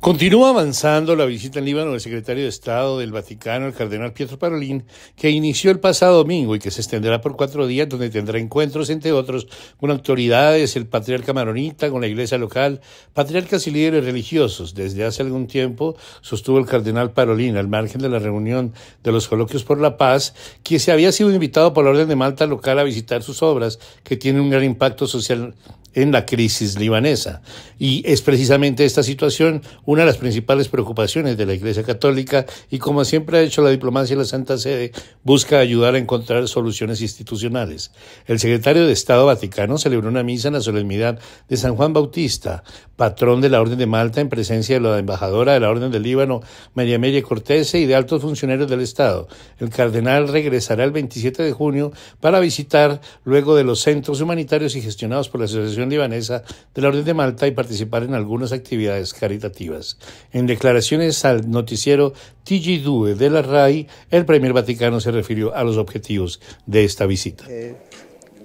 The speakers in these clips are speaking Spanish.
Continúa avanzando la visita en Líbano del secretario de Estado del Vaticano, el cardenal Pietro Parolín, que inició el pasado domingo y que se extenderá por cuatro días, donde tendrá encuentros, entre otros, con autoridades, el patriarca maronita, con la iglesia local, patriarcas y líderes religiosos. Desde hace algún tiempo sostuvo el cardenal Parolín, al margen de la reunión de los coloquios por la paz, que se había sido invitado por la Orden de Malta local a visitar sus obras, que tienen un gran impacto social en la crisis libanesa. Y es precisamente esta situación una de las principales preocupaciones de la Iglesia Católica y como siempre ha hecho la diplomacia de la Santa Sede, busca ayudar a encontrar soluciones institucionales. El secretario de Estado Vaticano celebró una misa en la solemnidad de San Juan Bautista, patrón de la Orden de Malta, en presencia de la embajadora de la Orden del Líbano, María Melle Cortese, y de altos funcionarios del Estado. El cardenal regresará el 27 de junio para visitar luego de los centros humanitarios y gestionados por la Asociación Libanesa de la Orden de Malta y participar en algunas actividades caritativas. En declaraciones al noticiero TG2 de la RAI, el primer Vaticano se refirió a los objetivos de esta visita. Eh,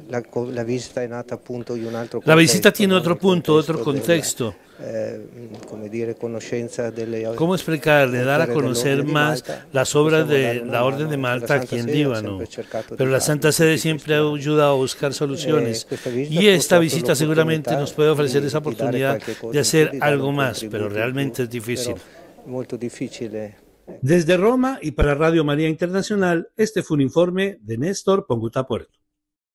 la, visita un La visita tiene otro punto, otro contexto. Eh, dire, ¿Cómo explicarle, dar a conocer más las obras de la Orden de Malta aquí en Líbano? Pero la Santa Sede siempre ha ayudado a buscar soluciones eh, y esta visita seguramente nos puede ofrecer esa oportunidad de hacer algo más, pero realmente es difícil. Eh. Desde Roma y para Radio María Internacional, este fue un informe de Néstor Pongutapuerto.